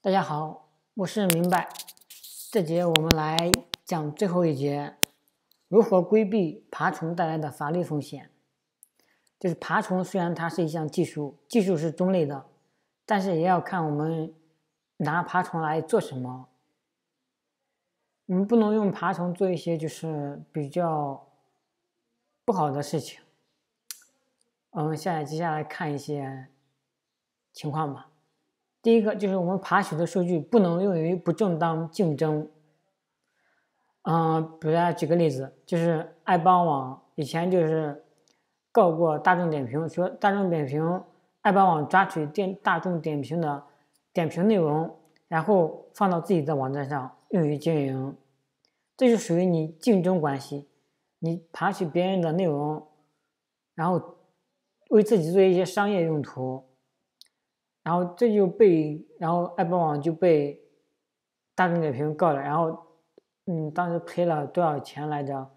大家好，我是明白。这节我们来讲最后一节，如何规避爬虫带来的法律风险。就是爬虫虽然它是一项技术，技术是中立的，但是也要看我们拿爬虫来做什么。我们不能用爬虫做一些就是比较不好的事情。我们现在接下来看一些情况吧。第一个就是我们爬取的数据不能用于不正当竞争。嗯，比如大家举个例子，就是爱帮网以前就是告过大众点评，说大众点评、爱帮网抓取电大众点评的点评内容，然后放到自己的网站上用于经营，这就属于你竞争关系，你爬取别人的内容，然后为自己做一些商业用途。然后这就被，然后爱帮网就被大众点评告了，然后，嗯，当时赔了多少钱来着？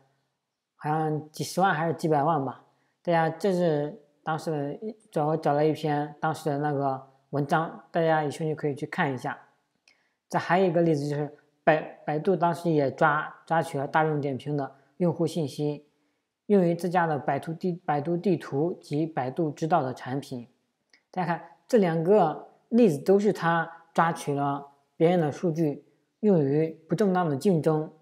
好像几十万还是几百万吧？大家这是当时的找找了一篇当时的那个文章，大家有兴趣可以去看一下。这还有一个例子就是，百百度当时也抓抓取了大众点评的用户信息，用于自家的百度地百度地图及百度知道的产品。大家看。这两个例子都是他抓取了别人的数据，用于不正当的竞争，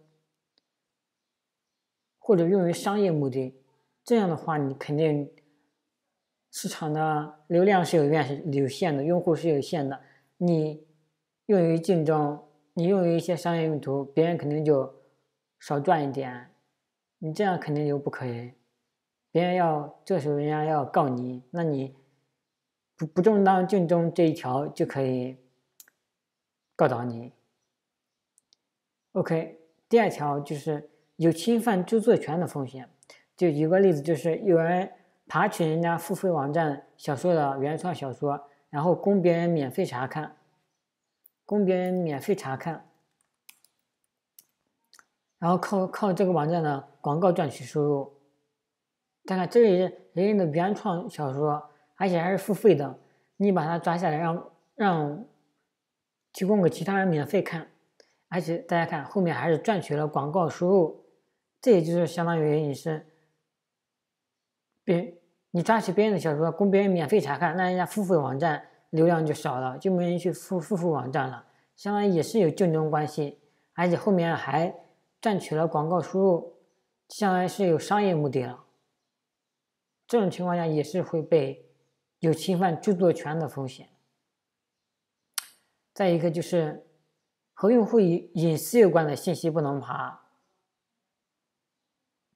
或者用于商业目的。这样的话，你肯定市场的流量是有限是有限的，用户是有限的。你用于竞争，你用于一些商业用途，别人肯定就少赚一点。你这样肯定就不可以，别人要这时候人家要告你，那你。不不正当竞争这一条就可以告倒你。OK，第二条就是有侵犯著作权的风险。就一个例子，就是有人爬取人家付费网站小说的原创小说，然后供别人免费查看，供别人免费查看，然后靠靠这个网站的广告赚取收入。看看这人人家的原创小说。而且还是付费的，你把它抓下来，让让提供给其他人免费看，而且大家看后面还是赚取了广告收入，这也就是相当于你是，别你抓取别人的小说供别人免费查看，那人家付费网站流量就少了，就没人去付付费网站了，相当于也是有竞争关系，而且后面还赚取了广告收入，相当于是有商业目的了，这种情况下也是会被。有侵犯著作权的风险。再一个就是，和用户隐隐私有关的信息不能爬。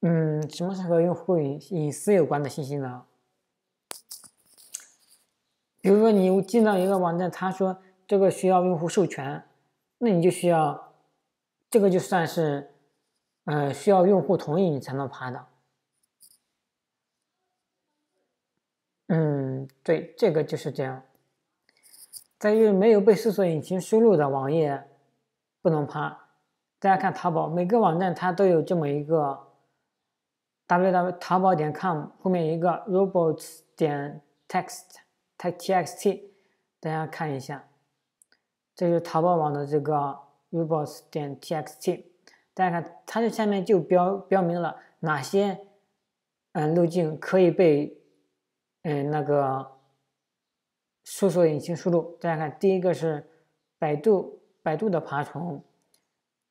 嗯，什么是和用户隐隐私有关的信息呢？比如说，你进到一个网站，他说这个需要用户授权，那你就需要这个就算是，呃，需要用户同意你才能爬的。嗯，对，这个就是这样。在于没有被搜索引擎输入的网页不能爬。大家看淘宝，每个网站它都有这么一个 w w 淘宝点 com 后面一个 robots 点 txt e 它 txt，大家看一下，这是淘宝网的这个 robots 点 txt。大家看，它这下面就标标明了哪些嗯路径可以被。嗯，那个搜索引擎输入，大家看，第一个是百度，百度的爬虫，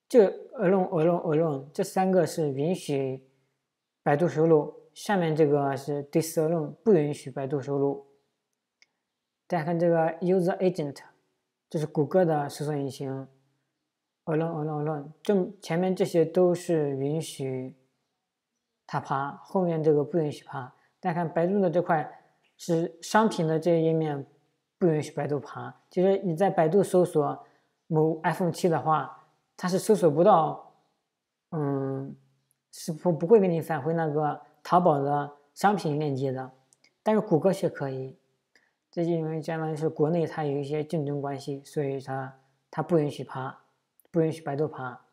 这 alone alone alone 这三个是允许百度收录，下面这个是 disalone 不允许百度收录。大家看这个 user agent，这是谷歌的搜索引擎，alone alone alone，这前面这些都是允许它爬，后面这个不允许爬。大家看百度的这块。是商品的这个页面不允许百度爬，就是你在百度搜索某 iPhone 七的话，它是搜索不到，嗯，是不不会给你返回那个淘宝的商品链接的。但是谷歌是可以，这就因为相当于是国内它有一些竞争关系，所以它它不允许爬，不允许百度爬。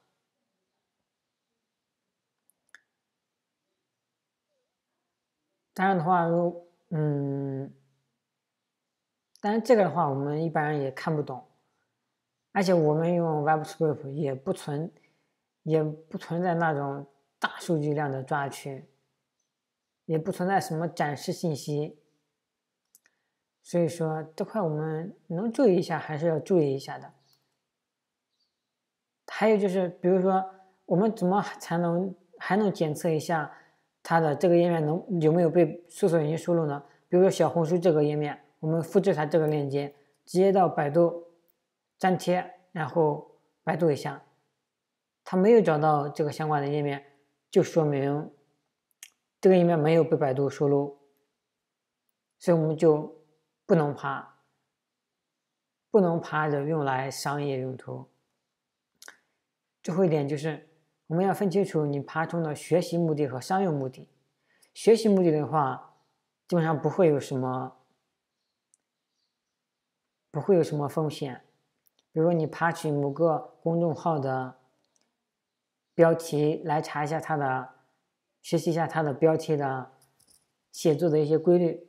但是的话，如嗯，但是这个的话，我们一般人也看不懂，而且我们用 Web s c r i p 也不存，也不存在那种大数据量的抓取，也不存在什么展示信息，所以说这块我们能注意一下，还是要注意一下的。还有就是，比如说我们怎么才能还能检测一下？它的这个页面能有没有被搜索引擎收录呢？比如说小红书这个页面，我们复制它这个链接，直接到百度粘贴，然后百度一下，它没有找到这个相关的页面，就说明这个页面没有被百度收录，所以我们就不能爬，不能爬着用来商业用途。最后一点就是。我们要分清楚你爬虫的学习目的和商用目的。学习目的的话，基本上不会有什么，不会有什么风险。比如你爬取某个公众号的标题来查一下它的，学习一下它的标题的写作的一些规律。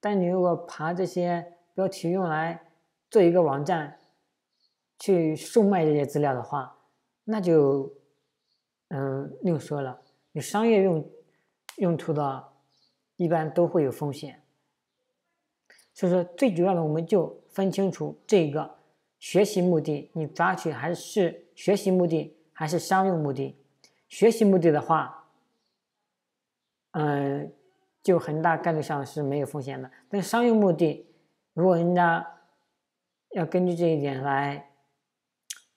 但你如果爬这些标题用来做一个网站去售卖这些资料的话，那就。嗯，另说了，你商业用用途的，一般都会有风险。所以说，最主要的我们就分清楚这个学习目的，你抓取还是学习目的还是商用目的。学习目的的话，嗯，就很大概率上是没有风险的。但商用目的，如果人家要根据这一点来，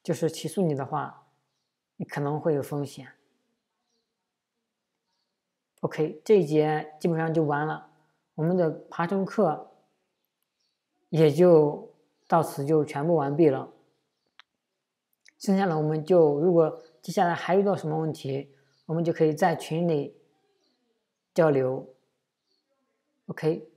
就是起诉你的话。你可能会有风险。OK，这一节基本上就完了，我们的爬虫课也就到此就全部完毕了。剩下的我们就如果接下来还遇到什么问题，我们就可以在群里交流。OK。